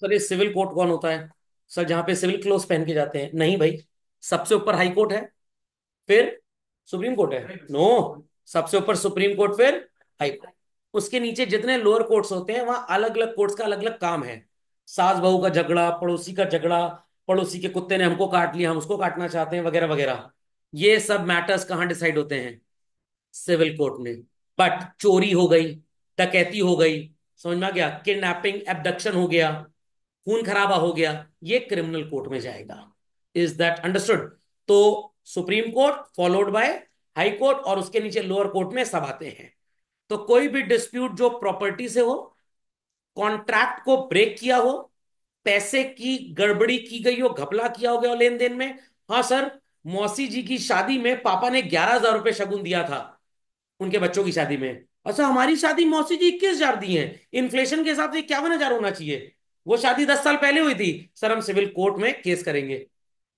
sir ये civil court कौन होता है सर जहां पे सिविल क्लोथ पहन के जाते हैं नहीं भाई सबसे ऊपर हाई कोर्ट है फिर सुप्रीम कोर्ट है नो सबसे ऊपर सुप्रीम कोर्ट फिर हाई कोर्ट उसके नीचे जितने लोअर कोर्ट्स होते हैं वहां अलग अलग कोर्ट्स का अलग अलग काम है सास बहू का झगड़ा पड़ोसी का झगड़ा पड़ोसी के कुत्ते ने हमको काट लिया हम उसको काटना चाहते हैं वगैरह वगैरह ये सब मैटर्स कहाँ डिसाइड होते हैं सिविल कोर्ट में बट चोरी हो गई डकैती हो गई समझ में आ गया किडनैपिंग एबडक्शन हो गया खून खराबा हो गया ये क्रिमिनल कोर्ट में जाएगा इज दैट अंडरस्टूड तो supreme court followed by high court और उसके नीचे लोअर कोर्ट में सब आते हैं तो कोई भी डिस्प्यूट जो प्रॉपर्टी से हो कॉन्ट्रैक्ट को ब्रेक किया हो पैसे की गड़बड़ी की गई हो घपला किया हो गया हो लेन देन में हाँ सर मौसी जी की शादी में पापा ने ग्यारह हजार रुपए शगुन दिया था उनके बच्चों की शादी में अच्छा हमारी शादी मौसी जी इक्कीस हजार दी है इन्फ्लेशन के हिसाब से इक्यावन हजार होना चाहिए वो शादी दस साल पहले हुई थी सर हम सिविल कोर्ट में केस करेंगे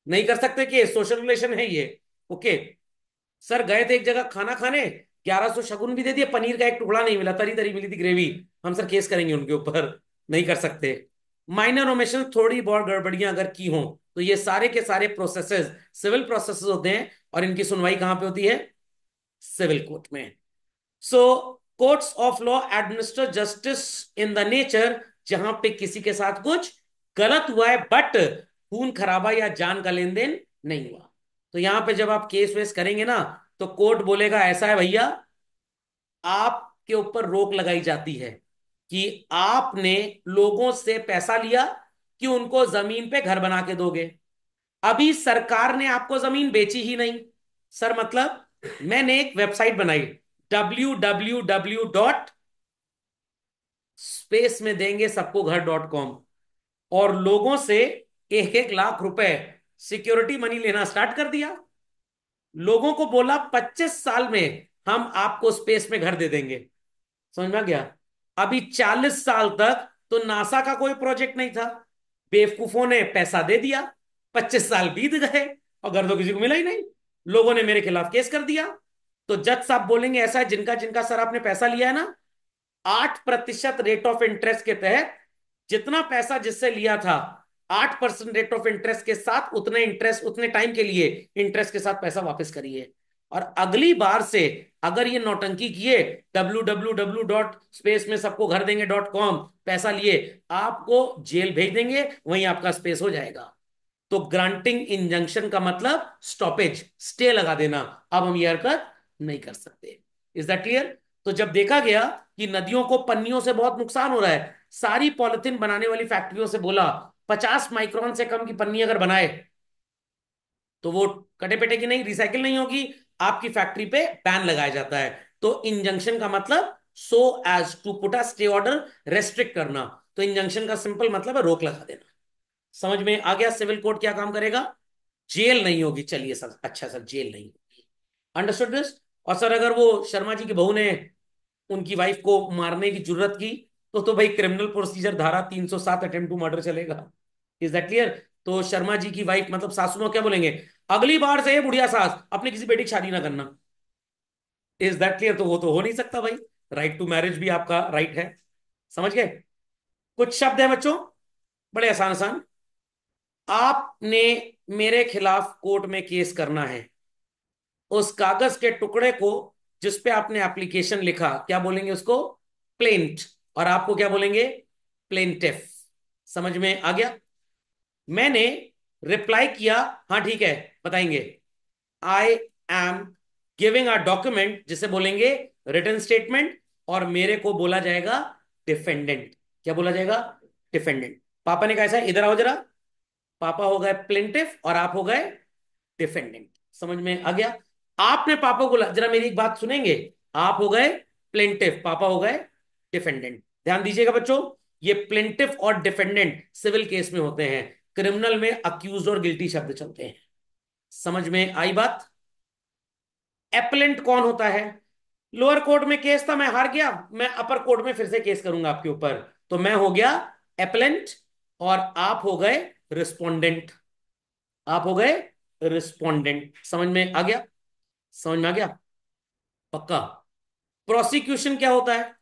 नहीं कर सकते कि सोशल रिलेशन है ये ओके सर गए थे एक जगह खाना खाने ग्यारह सौ शगुन भी दे दिए पनीर का एक टुकड़ा नहीं मिला तरी तरी मिली थी ग्रेवी हम सर केस करेंगे उनके ऊपर नहीं कर सकते माइनर ओमेशन थोड़ी बहुत गड़बड़ियां अगर की हों तो ये सारे के सारे प्रोसेसेस सिविल प्रोसेसेस होते हैं और इनकी सुनवाई कहां पे होती है सिविल कोर्ट में so courts of law administer justice in the nature जहां पे किसी के साथ कुछ गलत हुआ है बट खून खराबा या जान का लेन देन नहीं हुआ तो यहां पे जब आप केस वेस करेंगे ना तो कोर्ट बोलेगा ऐसा है भैया आपके ऊपर रोक लगाई जाती है कि आपने लोगों से पैसा लिया कि उनको जमीन पे घर बना के दोगे अभी सरकार ने आपको जमीन बेची ही नहीं सर मतलब मैंने एक वेबसाइट बनाई W W W dot space में देंगे सबको घर डॉट कॉम और लोगों से एक एक लाख रुपए सिक्योरिटी मनी लेना स्टार्ट कर दिया लोगों को बोला 25 साल में हम आपको स्पेस में घर दे देंगे समझ में गया अभी 40 साल तक तो नासा का कोई प्रोजेक्ट नहीं था बेवकूफों ने पैसा दे दिया 25 साल बीत गए और घर तो किसी को मिला ही नहीं लोगों ने मेरे खिलाफ केस कर दिया तो जज साहब बोलेंगे ऐसा है जिनका जिनका सर आपने पैसा लिया है ना आठ प्रतिशत रेट ऑफ इंटरेस्ट के तहत जितना पैसा जिससे लिया था आठ परसेंट रेट ऑफ इंटरेस्ट के साथ उतने इंटरेस्ट उतने टाइम के लिए इंटरेस्ट के साथ पैसा वापस करिए और अगली बार से अगर ये नौटंकी किए W W W dot space में सबको घर देंगे डॉट कॉम पैसा लिए आपको जेल भेज देंगे वहीं आपका स्पेस हो जाएगा तो ग्रांटिंग इंजंक्शन का मतलब स्टॉपेज स्टे लगा देना अब हम ये हरकत नहीं कर सकते इज दैट क्लियर तो जब देखा गया कि नदियों को पन्नियों से बहुत नुकसान हो रहा है सारी पॉलिथिन बनाने वाली फैक्ट्रियों से बोला पचास माइक्रोन से कम की पन्नी अगर बनाए तो वो कटे पेटे की नहीं रिसाइकिल नहीं होगी आपकी फैक्ट्री पे बैन लगाया जाता है तो इंजंक्शन का मतलब so as to put a stay order restrict करना तो इंजंक्शन का सिंपल मतलब है रोक लगा देना समझ में आ गया सिविल कोर्ट क्या काम करेगा जेल नहीं होगी चलिए सर अच्छा सर जेल नहीं होगी अंडरस्टूड दिस और सर अगर वो शर्मा जी की बहू ने उनकी वाइफ को मारने की जरूरत की तो तो भाई क्रिमिनल प्रोसीजर धारा 307 अटेम्प टू मर्डर चलेगा इज दैट क्लियर तो शर्मा जी की वाइफ मतलब सासू क्या बोलेंगे अगली बार से बुढ़िया सास अपनी किसी बेटी की शादी ना करना इज दैट क्लियर तो वो तो हो नहीं सकता भाई राइट टू मैरिज भी आपका राइट है समझ गए कुछ शब्द है बच्चों बड़े आसान आसान आपने मेरे खिलाफ कोर्ट में केस करना है उस कागज के टुकड़े को जिसपे आपने एप्लीकेशन लिखा क्या बोलेंगे उसको प्लेंट और आपको क्या बोलेंगे प्लेंटेफ समझ में आ गया मैंने रिप्लाई किया हाँ ठीक है बताएंगे I am giving a document जिसे बोलेंगे रिटर्न स्टेटमेंट और मेरे को बोला जाएगा डिफेंडेंट क्या बोला जाएगा डिफेंडेंट पापा ने कहा ऐसा इधर आओ जरा पापा हो गए प्लेंटिफ और आप हो गए डिफेंडेंट समझ में आ गया आपने पापा को जरा मेरी एक बात सुनेंगे आप हो गए प्लेंटिफ पापा हो गए डिफेंडेंट ध्यान दीजिएगा बच्चों ये प्लेंटिफ और डिफेंडेंट सिविल केस में होते हैं क्रिमिनल में अक्यूज और गिल्टी शब्द चलते हैं समझ में आई बात एपलेंट कौन होता है लोअर कोर्ट में केस था मैं हार गया मैं अपर कोर्ट में फिर से केस करूंगा आपके ऊपर तो मैं हो गया एपलेंट और आप हो गए रिस्पोंडेंट आप हो गए रिस्पोंडेंट समझ में आ गया समझ में आ गया पक्का प्रोसिक्यूशन क्या होता है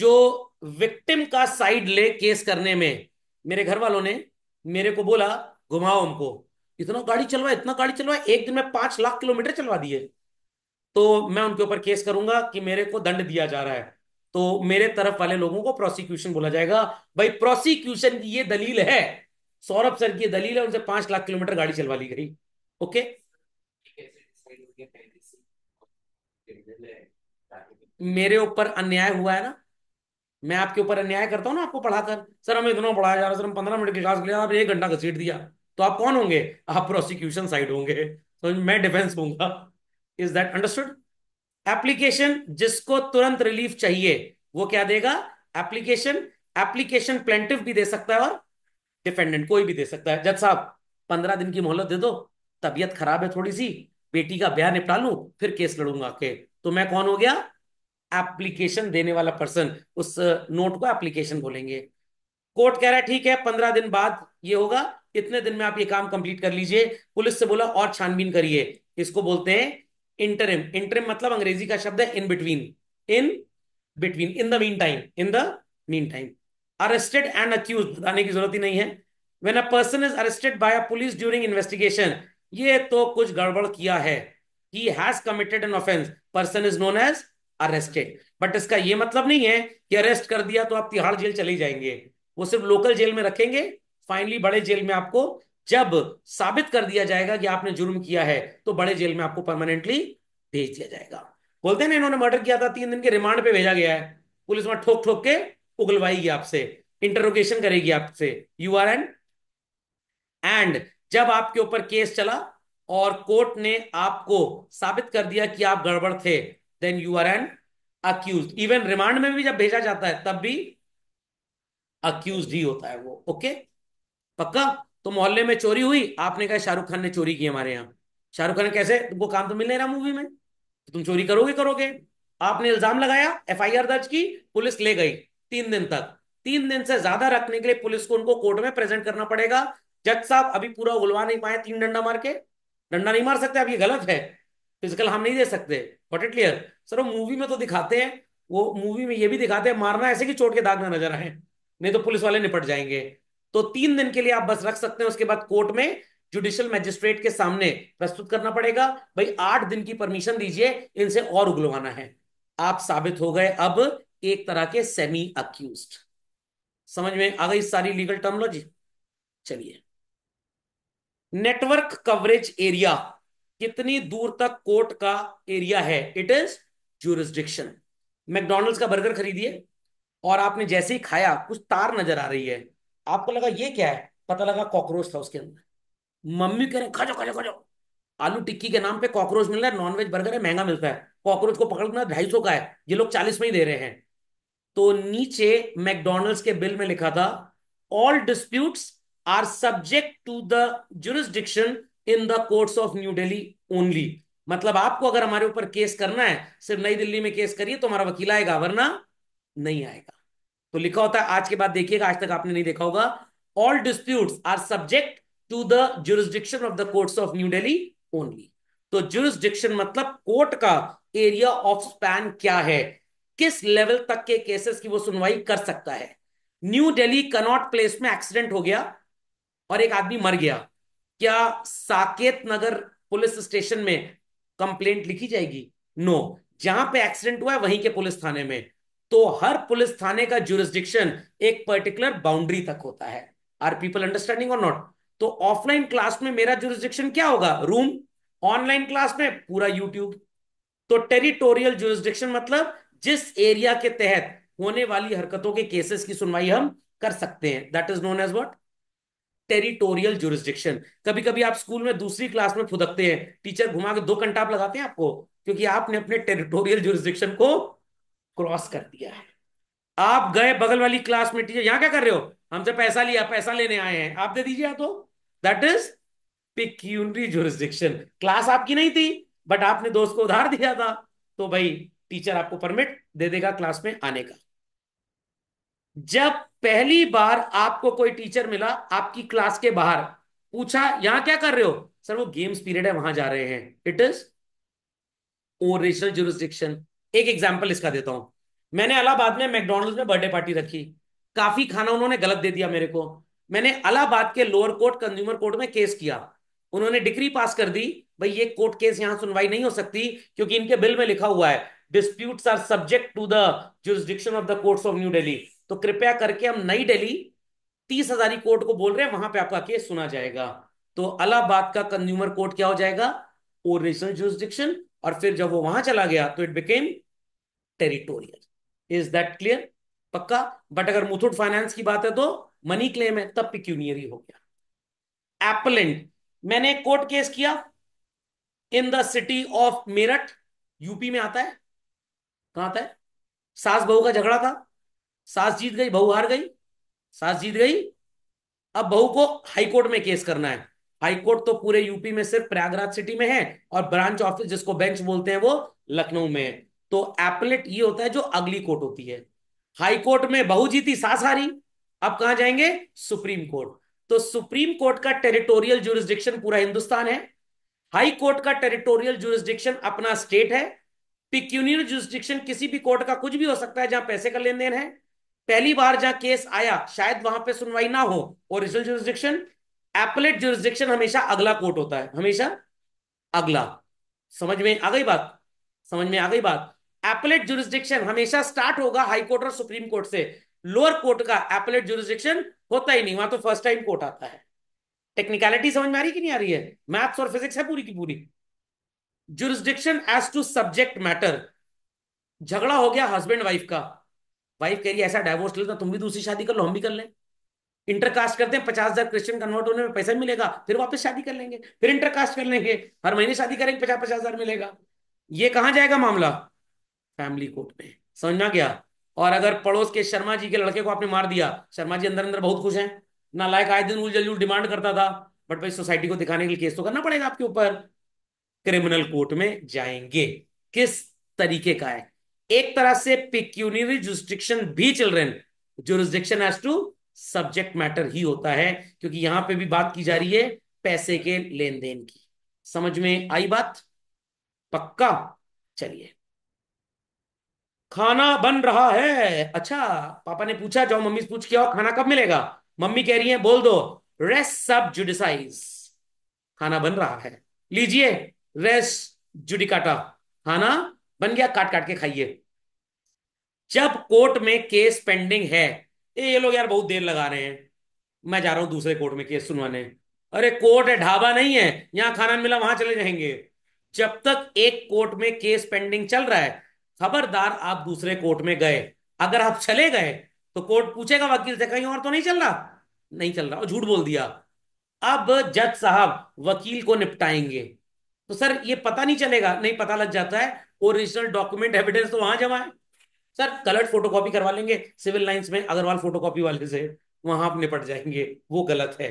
जो विक्टिम का साइड ले केस करने में मेरे घर वालों ने मेरे को बोला घुमाओ हमको इतना गाड़ी चलवा इतना गाड़ी चलवा एक दिन में पांच लाख किलोमीटर चलवा दिए तो मैं उनके ऊपर केस करूंगा कि मेरे को दंड दिया जा रहा है तो मेरे तरफ वाले लोगों को प्रोसिक्यूशन बोला जाएगा भाई प्रोसिक्यूशन की ये दलील है सौरभ सर की दलील है उनसे पांच लाख किलोमीटर गाड़ी चलवा ली गई ओके मेरे ऊपर अन्याय हुआ है ना मैं आपके ऊपर अन्याय करता हूँ ना आपको पढ़ाकर सर हमें इतना पढ़ाया जा रहा सर हम पंद्रह मिनट की क्लास के लिए आप एक घंटा घसीट दिया तो आप कौन होंगे आप प्रोसिक्यूशन साइड होंगे तो मैं डिफेंस होऊंगा इज दैट अंडरस्टूड एप्लीकेशन जिसको तुरंत रिलीफ चाहिए वो क्या देगा एप्लीकेशन एप्लीकेशन प्लेंटिव भी दे सकता है और डिफेंडेंट कोई भी दे सकता है जज साहब पंद्रह दिन की मोहलत दे दो तबीयत खराब है थोड़ी सी बेटी का ब्याह निपटा लू फिर केस लड़ूंगा के तो मैं कौन हो गया एप्लीकेशन देने वाला पर्सन उस नोट को एप्लीकेशन बोलेंगे कोर्ट कह रहा है ठीक है पंद्रह दिन बाद ये होगा इतने दिन में आप ये काम कंप्लीट कर लीजिए पुलिस से बोला और छानबीन करिए इसको बोलते हैं इंटरिम इंटरिम मतलब अंग्रेजी का शब्द है in between in between in the meantime in the meantime arrested and accused बताने की जरूरत ही नहीं है when a person is arrested by a police during investigation ये तो कुछ गड़बड़ किया है ही has committed an offence person is known as arrested but इसका यह मतलब नहीं है कि अरेस्ट कर दिया तो आप तिहाड़ जेल चले जाएंगे वो सिर्फ लोकल जेल में रखेंगे फाइनली बड़े जेल में आपको जब साबित कर दिया जाएगा कि आपने जुर्म किया है तो बड़े जेल में आपको परमानेंटली भेज दिया जाएगा बोलते हैं ना इन्होंने मर्डर किया था तीन दिन के रिमांड पे भेजा गया है पुलिस वहां ठोक ठोक के उगलवाएगी आपसे इंटरोगेशन करेगी आपसे यू आर एंड एंड जब आपके ऊपर केस चला और कोर्ट ने आपको साबित कर दिया कि आप गड़बड़ थे then you are an accused even remand में भी जब भेजा जाता है तब भी अक्यूज ही होता है वो ओके पक्का तो मोहल्ले में चोरी हुई आपने कहा शाहरुख खान ने चोरी की हमारे यहाँ शाहरुख खान कैसे तुमको काम तो मिल नहीं रहा मूवी में तो तुम चोरी करोगे करोगे आपने इल्जाम लगाया एफ दर्ज की पुलिस ले गई तीन दिन तक तीन दिन से ज्यादा रखने के लिए पुलिस को उनको कोर्ट में प्रेजेंट करना पड़ेगा जज साहब अभी पूरा उलवा नहीं पाए तीन डंडा मार के डंडा नहीं मार सकते आप ये गलत है फिजिकल हम नहीं दे सकते वॉट इट क्लियर सर वो मूवी में तो दिखाते हैं वो मूवी में ये भी दिखाते हैं मारना ऐसे कि चोट के दाग ना नजर आए नहीं तो पुलिस वाले निपट जाएंगे तो तीन दिन के लिए आप बस रख सकते हैं उसके बाद कोर्ट में जुडिशियल मैजिस्ट्रेट के सामने प्रस्तुत करना पड़ेगा भाई आठ दिन की परमिशन दीजिए इनसे और उगलवाना है आप साबित हो गए अब एक तरह के सेमी अक्यूज समझ में आ गई सारी लीगल टर्मोलॉजी चलिए नेटवर्क कवरेज एरिया कितनी दूर तक कोर्ट का एरिया है इट इज जूरिस्डिक्शन मैकडोनल्ड्स का बर्गर खरीदिए और आपने जैसे ही खाया कुछ तार नजर आ रही है आपको लगा ये क्या है पता लगा कॉकरोच था उसके अंदर मम्मी कह रहे खा जाओ खा जाओ खा जाओ आलू टिक्की के नाम पे कॉकरोच मिल रहा है नॉनवेज बर्गर है महंगा मिलता है कॉकरोच को पकड़ना ढाई सौ का है ये लोग चालीस में ही दे रहे हैं तो नीचे मैकडोनल्ड्स के बिल में लिखा था all disputes are subject to the jurisdiction in the courts of New Delhi only मतलब आपको अगर हमारे ऊपर केस करना है सिर्फ नई दिल्ली में केस करिए तो हमारा वकील आएगा वरना नहीं आएगा तो लिखा होता है आज के बाद देखिएगा आज तक आपने नहीं देखा होगा all dispute are subject to the jurisdiction of the courts of New Delhi only तो जुरिस्डिक्शन मतलब कोर्ट का एरिया ऑफ स्पैन क्या है किस लेवल तक के केसेस की वो सुनवाई कर सकता है न्यू दिल्ली कनॉट प्लेस में एक्सीडेंट हो गया और एक आदमी मर गया क्या साकेत नगर पुलिस स्टेशन में कंप्लेंट लिखी जाएगी नो जहां पे एक्सीडेंट हुआ है वहीं के पुलिस थाने में तो हर पुलिस थाने का जुरिस्डिक्शन एक पर्टिकुलर बाउंड्री तक होता है आर पीपल अंडरस्टैंडिंग और नॉट तो ऑफलाइन क्लास में मेरा जुरिस्डिक्शन क्या होगा रूम ऑनलाइन क्लास में पूरा यूट्यूब तो टेरिटोरियल जुरिस्डिक्शन मतलब जिस एरिया के तहत होने वाली हरकतों के केसेस की सुनवाई हम कर सकते हैं that is known as what territorial jurisdiction कभी कभी आप स्कूल में दूसरी क्लास में फुदकते हैं टीचर घुमा के दो घंटा आप लगाते हैं आपको क्योंकि आपने अपने टेरिटोरियल जुरिस्डिक्शन को क्रॉस कर दिया है आप गए बगल वाली क्लास में टीचर यहां क्या कर रहे हो हमसे पैसा लिया पैसा लेने आए हैं आप दे दीजिए तो that is pecuniary jurisdiction class आपकी नहीं थी बट आपने दोस्त को उधार दिया था तो भाई टीचर आपको परमिट दे देगा क्लास में आने का जब पहली बार आपको कोई टीचर मिला आपकी क्लास के बाहर पूछा यहां क्या कर रहे हो सर वो गेम्स पीरियड है वहां जा रहे हैं इट इज ओरिजिनल जुरिस्डिक्शन एक एग्जाम्पल इसका देता हूं मैंने अलाहाबाद में मैकडोनल्ड में बर्थडे पार्टी रखी काफी खाना उन्होंने गलत दे दिया मेरे को मैंने अलाहाबाद के लोअर कोर्ट कंज्यूमर कोर्ट में केस किया उन्होंने डिग्री पास कर दी भाई ये कोर्ट केस यहां सुनवाई नहीं हो सकती क्योंकि इनके बिल में लिखा हुआ है disputes are subject to the jurisdiction of the courts of New Delhi तो कृपया करके हम नई दिल्ली तीस हजारी कोर्ट को बोल रहे हैं वहां पे आपका केस सुना जाएगा तो अलाहाबाद का कंज्यूमर कोर्ट क्या हो जाएगा ओरिजिनल जुरिस्डिक्शन और फिर जब वो वहां चला गया तो it became territorial is that clear पक्का बट अगर मुथुट फाइनेंस की बात है तो मनी क्लेम है तब पिक्यूनियरी हो गया एपलेंट मैंने कोर्ट केस किया in the city of Meerut UP में आता है कहां आता है सास बहू का झगड़ा था सास जीत गई बहू हार गई सास जीत गई अब बहू को हाईकोर्ट में केस करना है हाईकोर्ट तो पूरे यूपी में सिर्फ प्रयागराज सिटी में है और ब्रांच ऑफिस जिसको बेंच बोलते हैं वो लखनऊ में है तो एपलेट ये होता है जो अगली कोर्ट होती है हाईकोर्ट में बहू जीती सास हारी अब कहा जाएंगे सुप्रीम कोर्ट तो सुप्रीम कोर्ट का टेरिटोरियल जुरिस्डिक्शन पूरा हिंदुस्तान है हाई कोर्ट का टेरिटोरियल जुरिस्डिक्शन अपना स्टेट है पिक्यूनियर जुरिस्डिक्शन किसी भी कोर्ट का कुछ भी हो सकता है जहां पैसे का लेन देन है पहली बार जहां केस आया शायद वहां पे सुनवाई ना हो ओरिजिनल जुरिस्डिक्शन एपलेट जुरिस्डिक्शन हमेशा अगला कोर्ट होता है हमेशा अगला समझ में आ गई बात समझ में आ गई बात एपलेट जुरिस्डिक्शन हमेशा स्टार्ट होगा हाई कोर्ट और सुप्रीम कोर्ट से लोअर कोर्ट का एपलेट जुरिस्डिक्शन होता ही नहीं वहां तो फर्स्ट टाइम कोर्ट आता है टेक्निकलिटी समझ में आ रही कि नहीं आ रही है मैथ्स और फिजिक्स है पूरी की पूरी jurisdiction as to subject matter झगड़ा हो गया हस्बैंड वाइफ का वाइफ कह रही है ऐसा डाइवोर्स ले तो तुम भी दूसरी शादी कर लो हम भी कर लें इंटरकास्ट करते हैं पचास हजार क्रिश्चियन कन्वर्ट होने में पैसा मिलेगा फिर वापस शादी कर लेंगे फिर इंटरकास्ट कर लेंगे हर महीने शादी करेंगे पचास पचास हजार मिलेगा ये कहा जाएगा मामला फैमिली कोर्ट में समझना क्या और अगर पड़ोस के शर्मा जी के लड़के को आपने मार दिया शर्मा जी अंदर अंदर बहुत खुश हैं ना लायक आए दिन उलझल उल डिमांड करता था बट भाई सोसाइटी को दिखाने के लिए केस तो करना पड़ेगा आपके ऊपर क्रिमिनल कोर्ट में जाएंगे किस तरीके का है एक तरह से पिक्यूनरी जुरिस्डिक्शन भी children jurisdiction as to subject matter ही होता है क्योंकि यहां पे भी बात की जा रही है पैसे के लेन देन की समझ में आई बात पक्का चलिए खाना बन रहा है अच्छा पापा ने पूछा जाओ मम्मी से पूछ के आओ खाना कब मिलेगा मम्मी कह रही है बोल दो रेस सब जुडिसाइज खाना बन रहा है लीजिए रेस जुडिकाटा खाना बन गया काट काट के खाइए जब कोर्ट में केस पेंडिंग है ये लोग यार बहुत देर लगा रहे हैं मैं जा रहा हूं दूसरे कोर्ट में केस सुनवाने अरे कोर्ट है ढाबा नहीं है यहां खाना मिला वहां चले जाएंगे जब तक एक कोर्ट में केस पेंडिंग चल रहा है खबरदार आप दूसरे कोर्ट में गए अगर आप चले गए तो कोर्ट पूछेगा वकील से कहीं और तो नहीं चल रहा नहीं चल रहा और झूठ बोल दिया अब जज साहब वकील को निपटाएंगे तो सर ये पता नहीं चलेगा नहीं पता लग जाता है ओरिजिनल डॉक्यूमेंट एविडेंस तो वहां जमा है सर कलर्ड फोटोकॉपी करवा लेंगे सिविल लाइंस में अग्रवाल फोटोकॉपी वाले से वहां आप निपट जाएंगे वो गलत है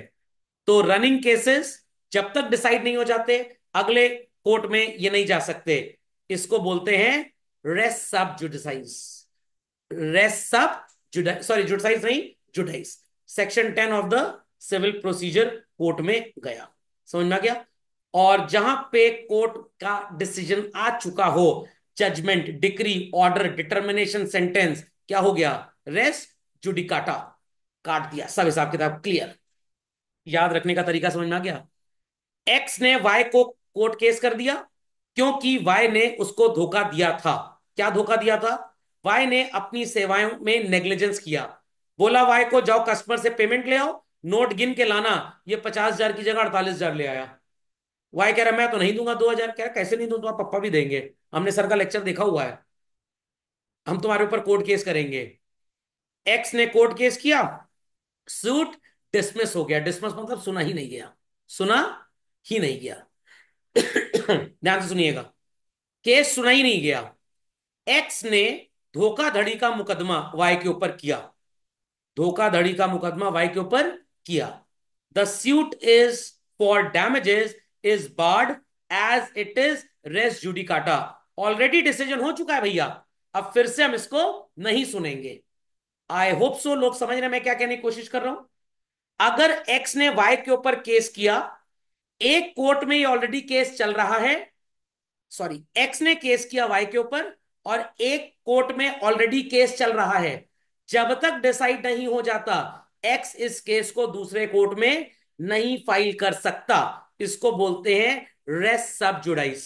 तो रनिंग केसेस जब तक डिसाइड नहीं हो जाते अगले कोर्ट में ये नहीं जा सकते इसको बोलते हैं रेस सब जुडिसाइज रेस सब जुडाइज सॉरी जुडिसाइज नहीं judice section ten of the civil procedure court में गया समझ में आ गया और जहां पे कोर्ट का डिसीजन आ चुका हो judgment decree order determination sentence क्या हो गया रेस जुडिकाटा काट दिया सब हिसाब किताब क्लियर याद रखने का तरीका समझ में आ गया एक्स ने वाई को कोर्ट केस कर दिया क्योंकि वाई ने उसको धोखा दिया था क्या धोखा दिया था वाई ने अपनी सेवाओं में नेग्लिजेंस किया बोला वाई को जाओ कस्टमर से पेमेंट ले आओ नोट गिन के लाना ये पचास हजार की जगह अड़तालीस हजार ले आया वाई कह रहा मैं तो नहीं दूंगा दो हजार कह रहा कैसे नहीं दूं तुम्हारा पप्पा भी देंगे हमने सर का लेक्चर देखा हुआ है हम तुम्हारे ऊपर कोर्ट केस करेंगे एक्स ने कोर्ट केस किया सूट डिसमिस हो गया डिसमिस मतलब सुना ही नहीं गया सुना ही नहीं गया ध्यान से सुनिएगा केस सुना ही नहीं गया एक्स ने धोखाधड़ी का मुकदमा वाई के ऊपर किया धोखाधड़ी का मुकदमा वाई के ऊपर किया the suit is for damages is barred as it is res judicata already decision हो चुका है भैया अब फिर से हम इसको नहीं सुनेंगे आई होप सो लोग समझ रहे मैं क्या कहने की कोशिश कर रहा हूं अगर एक्स ने वाई के ऊपर केस किया एक कोर्ट में ये ऑलरेडी केस चल रहा है सॉरी एक्स ने केस किया वाई के ऊपर और एक कोर्ट में ऑलरेडी केस चल रहा है जब तक डिसाइड नहीं हो जाता एक्स इस केस को दूसरे कोर्ट में नहीं फाइल कर सकता इसको बोलते हैं रेस सब जुडाइस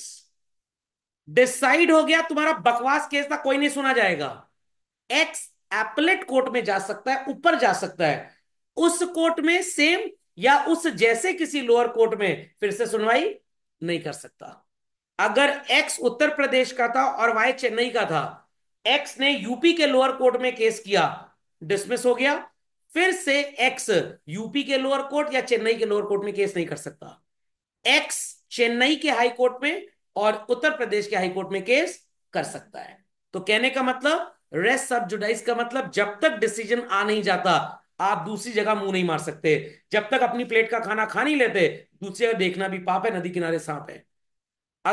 डिसाइड हो गया तुम्हारा बकवास केस था कोई नहीं सुना जाएगा एक्स एपलेट कोर्ट में जा सकता है ऊपर जा सकता है उस कोर्ट में सेम या उस जैसे किसी लोअर कोर्ट में फिर से सुनवाई नहीं कर सकता अगर एक्स उत्तर प्रदेश का था और वाई चेन्नई का था एक्स ने यूपी के लोअर कोर्ट में केस किया डिसमिस हो गया फिर से एक्स यूपी के लोअर कोर्ट या चेन्नई के लोअर कोर्ट में केस नहीं कर सकता एक्स चेन्नई के हाई कोर्ट में और उत्तर प्रदेश के हाई कोर्ट में केस कर सकता है तो कहने का मतलब रेस्ट सब जुडाइस का मतलब जब तक डिसीजन आ नहीं जाता आप दूसरी जगह मुंह नहीं मार सकते जब तक अपनी प्लेट का खाना खा नहीं लेते दूसरी जगह देखना भी पाप है नदी किनारे सांप है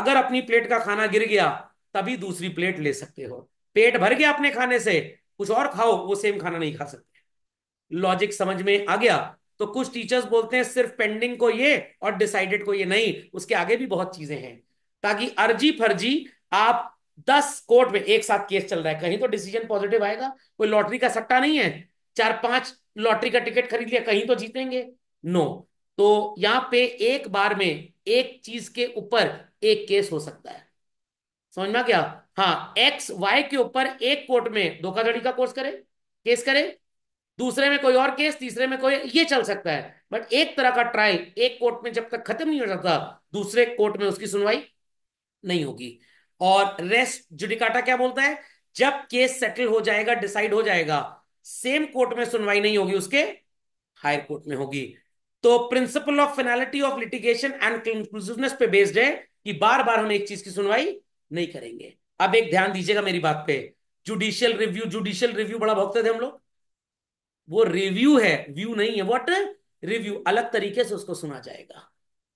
अगर अपनी प्लेट का खाना गिर गया तभी दूसरी प्लेट ले सकते हो पेट भर गया अपने खाने से कुछ और खाओ वो सेम खाना नहीं खा सकते लॉजिक समझ में आ गया तो कुछ टीचर्स बोलते हैं सिर्फ पेंडिंग को ये और डिसाइडेड को ये नहीं उसके आगे भी बहुत चीजें हैं ताकि अर्जी फर्जी आप दस कोर्ट में एक साथ केस चल रहा है कहीं तो डिसीजन पॉजिटिव आएगा कोई लॉटरी का सट्टा नहीं है चार पांच लॉटरी का टिकट खरीद लिया कहीं तो जीतेंगे नो तो यहां पे एक बार में एक चीज के ऊपर एक केस हो सकता है समझ में क्या हाँ एक्स वाई के ऊपर एक कोर्ट में धोखाधड़ी का कोर्स करे केस करे दूसरे में कोई और केस तीसरे में कोई ये चल सकता है बट एक तरह का ट्रायल एक कोर्ट में जब तक खत्म नहीं हो जाता दूसरे कोर्ट में उसकी सुनवाई नहीं होगी और रेस्ट जुडिकाटा क्या बोलता है जब केस सेटल हो जाएगा डिसाइड हो जाएगा सेम कोर्ट में सुनवाई नहीं होगी उसके हायर कोर्ट में होगी तो principle of finality of litigation and conclusiveness पे बेस्ड है कि बार बार हम एक चीज की सुनवाई नहीं करेंगे अब एक ध्यान दीजिएगा मेरी बात पे जुडिशियल रिव्यू जुडिशियल रिव्यू बड़ा भोगते थे हम लोग वो रिव्यू है व्यू नहीं है वॉट रिव्यू अलग तरीके से उसको सुना जाएगा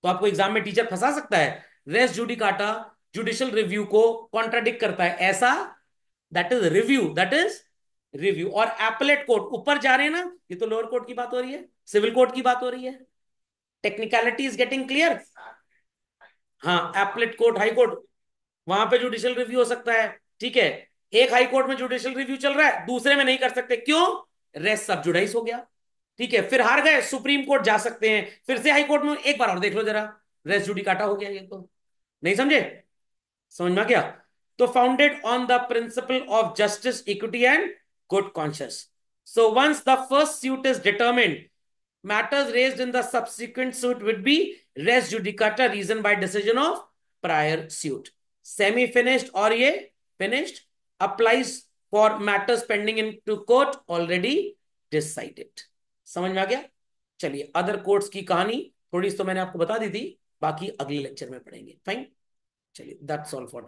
तो आपको एग्जाम में टीचर फंसा सकता है रेस जुडिकाटा जुडिशियल रिव्यू को कॉन्ट्राडिक्ट करता है ऐसा that is review that is review और एपलेट कोर्ट ऊपर जा रहे हैं ना ये तो लोअर कोर्ट की बात हो रही है सिविल कोर्ट की बात हो रही है टेक्निकलिटी इज गेटिंग क्लियर हाँ एपलेट कोर्ट हाई कोर्ट वहां पे जुडिशियल रिव्यू हो सकता है ठीक है एक हाई कोर्ट में जुडिशियल रिव्यू चल रहा है दूसरे में नहीं कर सकते क्यों रेस सब जुडाइस हो गया ठीक है फिर हार गए सुप्रीम कोर्ट जा सकते हैं फिर से हाई कोर्ट में एक बार और देख लो जरा रेस जुडी काटा हो गया ये तो नहीं समझे समझ में क्या तो founded on the principle of justice equity and good conscience so once the first suit is determined matters raised in the subsequent suit would be res judicata reason by decision of prior suit semi finished और ये finished applies for matters pending in two court already decided समझ में आ गया चलिए other courts की कहानी थोड़ी तो मैंने आपको बता दी थी बाकी अगले लेक्चर में पढ़ेंगे फाइन चलिए दैट्स ऑल फॉर